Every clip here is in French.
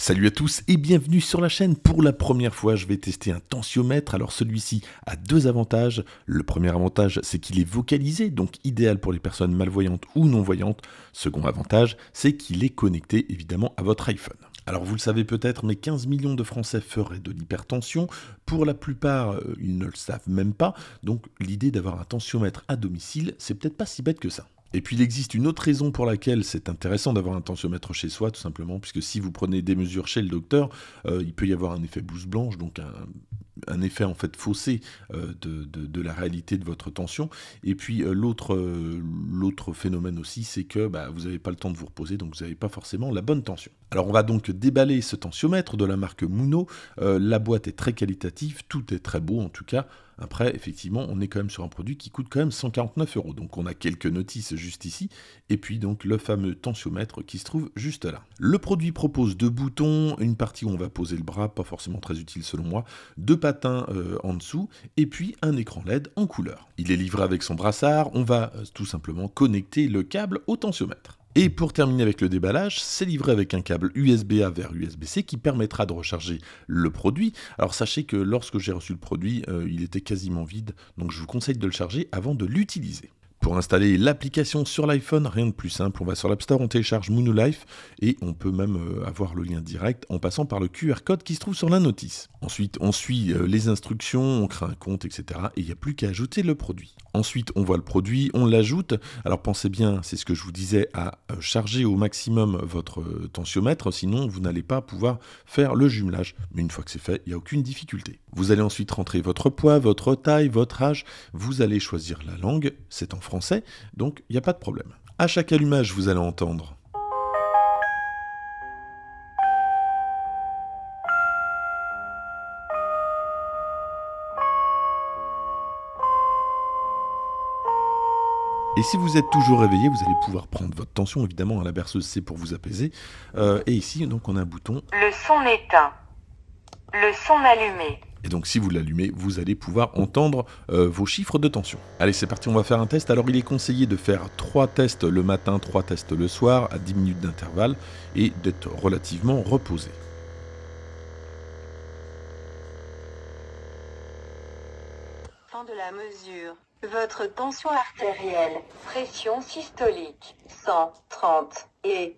Salut à tous et bienvenue sur la chaîne. Pour la première fois, je vais tester un tensiomètre. Alors celui-ci a deux avantages. Le premier avantage, c'est qu'il est vocalisé, donc idéal pour les personnes malvoyantes ou non-voyantes. Second avantage, c'est qu'il est connecté évidemment à votre iPhone. Alors vous le savez peut-être, mais 15 millions de Français feraient de l'hypertension. Pour la plupart, euh, ils ne le savent même pas. Donc l'idée d'avoir un tensiomètre à domicile, c'est peut-être pas si bête que ça. Et puis il existe une autre raison pour laquelle c'est intéressant d'avoir un tensiomètre chez soi, tout simplement, puisque si vous prenez des mesures chez le docteur, euh, il peut y avoir un effet blouse blanche, donc un, effet en fait faussé euh, de, la réalité de votre tension. Et puis euh, l'autre phénomène aussi, c'est que bah, vous n'avez pas le temps de vous reposer, donc vous n'avez pas forcément la bonne tension. Alors on va donc déballer ce tensiomètre de la marque Muno. la boîte est très qualitative, tout est très beau en tout cas. Après, effectivement, on est quand même sur un produit qui coûte quand même 149 euros. Donc on a quelques notices juste ici, et puis donc le fameux tensiomètre qui se trouve juste là. Le produit propose deux boutons, une partie où on va poser le bras, pas forcément très utile selon moi, deux patins euh, en dessous, et puis un écran LED en couleur. Il est livré avec son brassard, on va euh, tout simplement connecter le câble au tensiomètre. Et pour terminer avec le déballage, c'est livré avec un câble USB-A vers USB-C qui permettra de recharger le produit. Alors sachez que lorsque j'ai reçu le produit, euh, il était quasiment vide, donc je vous conseille de le charger avant de l'utiliser. Pour installer l'application sur l'iPhone, rien de plus simple. On va sur l'App Store, on télécharge Life et on peut même euh, avoir le lien direct en passant par le QR code qui se trouve sur la notice. Ensuite, on suit euh, les instructions, on crée un compte, etc. Et il n'y a plus qu'à ajouter le produit. Ensuite, on voit le produit, on l'ajoute. Alors pensez bien, c'est ce que je vous disais, à euh, charger au maximum votre euh, tensiomètre, sinon vous n'allez pas pouvoir faire le jumelage. Mais une fois que c'est fait, il n'y a aucune difficulté. Vous allez ensuite rentrer votre poids, votre taille, votre âge. Vous allez choisir la langue, c'est en français, donc il n'y a pas de problème. À chaque allumage, vous allez entendre Et si vous êtes toujours réveillé, vous allez pouvoir prendre votre tension. Évidemment, à hein, la berceuse, c'est pour vous apaiser. Euh, et ici, donc, on a un bouton. Le son éteint. Le son allumé. Et donc si vous l'allumez, vous allez pouvoir entendre euh, vos chiffres de tension. Allez, c'est parti, on va faire un test. Alors il est conseillé de faire trois tests le matin, trois tests le soir, à 10 minutes d'intervalle, et d'être relativement reposé. Fin de la mesure. Votre tension artérielle, pression systolique, 130 et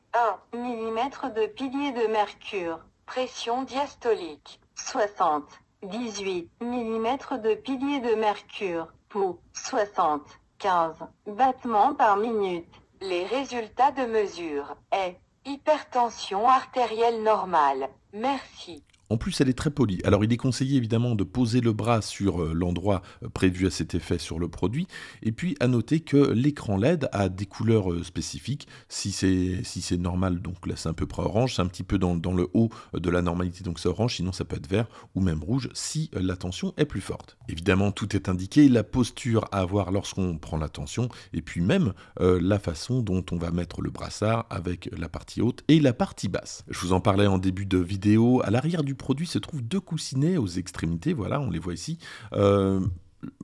1 mm de pilier de mercure, pression diastolique, 60, 18 mm de pilier de mercure, pouls, 60, 15 battements par minute. Les résultats de mesure est hypertension artérielle normale. Merci. En plus, elle est très polie. Alors, il est conseillé évidemment de poser le bras sur euh, l'endroit euh, prévu à cet effet sur le produit. Et puis, à noter que l'écran LED a des couleurs euh, spécifiques. Si c'est si normal, donc là, c'est un peu près orange. C'est un petit peu dans, le haut de la normalité, donc c'est orange. Sinon, ça peut être vert ou même rouge si la tension est plus forte. Évidemment, tout est indiqué. La posture à avoir lorsqu'on prend la tension. Et puis, même la façon dont on va mettre le brassard avec la partie haute et la partie basse. Je vous en parlais en début de vidéo. À l'arrière du produit se trouve deux coussinets aux extrémités, voilà, on les voit ici. Euh,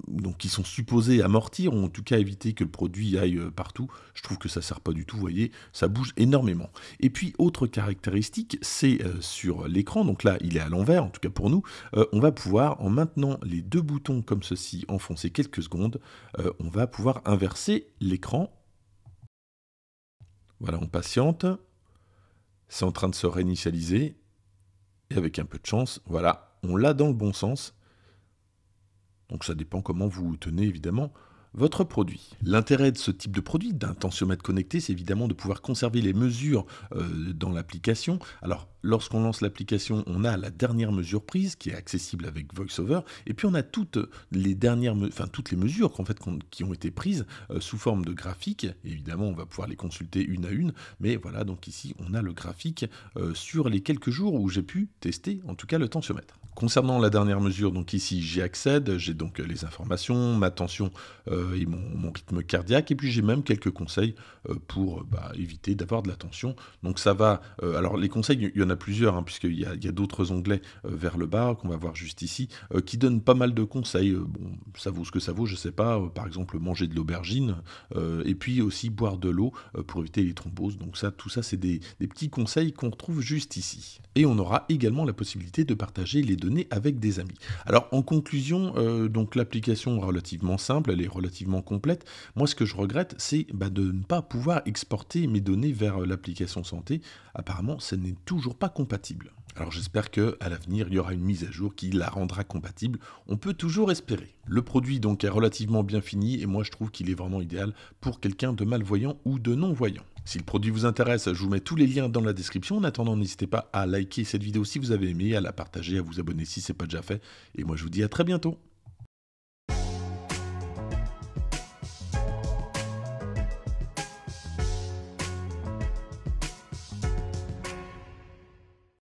donc qui sont supposés amortir, ou en tout cas éviter que le produit aille euh, partout, je trouve que ça sert pas du tout, vous voyez, ça bouge énormément. Et puis autre caractéristique, c'est euh, sur l'écran, donc là il est à l'envers, en tout cas pour nous, on va pouvoir, en maintenant les deux boutons comme ceci, enfoncer quelques secondes, on va pouvoir inverser l'écran. Voilà, on patiente, c'est en train de se réinitialiser, et avec un peu de chance, voilà, on l'a dans le bon sens. Donc ça dépend comment vous tenez évidemment votre produit. L'intérêt de ce type de produit, d'un tensiomètre connecté, c'est évidemment de pouvoir conserver les mesures euh, dans l'application. Alors, lorsqu'on lance l'application, on a la dernière mesure prise qui est accessible avec VoiceOver, et puis on a toutes les dernières, enfin toutes les mesures fait, qui ont été prises euh, sous forme de graphique. Évidemment, on va pouvoir les consulter une à une, mais voilà, donc ici on a le graphique euh, sur les quelques jours où j'ai pu tester, en tout cas le tensiomètre. Concernant la dernière mesure, donc ici j'y accède, j'ai donc les informations, ma tension. Euh, et mon, rythme cardiaque. Et puis j'ai même quelques conseils euh, pour euh, bah, éviter d'avoir de la tension. Donc ça va. alors les conseils, il y en a plusieurs, puisque hein, puisqu'il y a, d'autres onglets vers le bas qu'on va voir juste ici, qui donnent pas mal de conseils. bon, ça vaut ce que ça vaut, je sais pas. par exemple, manger de l'aubergine, et puis aussi boire de l'eau pour éviter les thromboses. Donc ça, tout ça, c'est des, petits conseils qu'on retrouve juste ici. Et on aura également la possibilité de partager les données avec des amis. Alors en conclusion, donc l'application relativement simple, elle est relativement relativement complète. Moi, ce que je regrette, c'est bah, de ne pas pouvoir exporter mes données vers euh, l'application santé. Apparemment, ce n'est toujours pas compatible. Alors j'espère que à l'avenir, il y aura une mise à jour qui la rendra compatible. On peut toujours espérer. Le produit donc est relativement bien fini et moi je trouve qu'il est vraiment idéal pour quelqu'un de malvoyant ou de non-voyant. Si le produit vous intéresse, je vous mets tous les liens dans la description. En attendant, n'hésitez pas à liker cette vidéo si vous avez aimé, à la partager, à vous abonner si ce n'est pas déjà fait. Et moi je vous dis à très bientôt.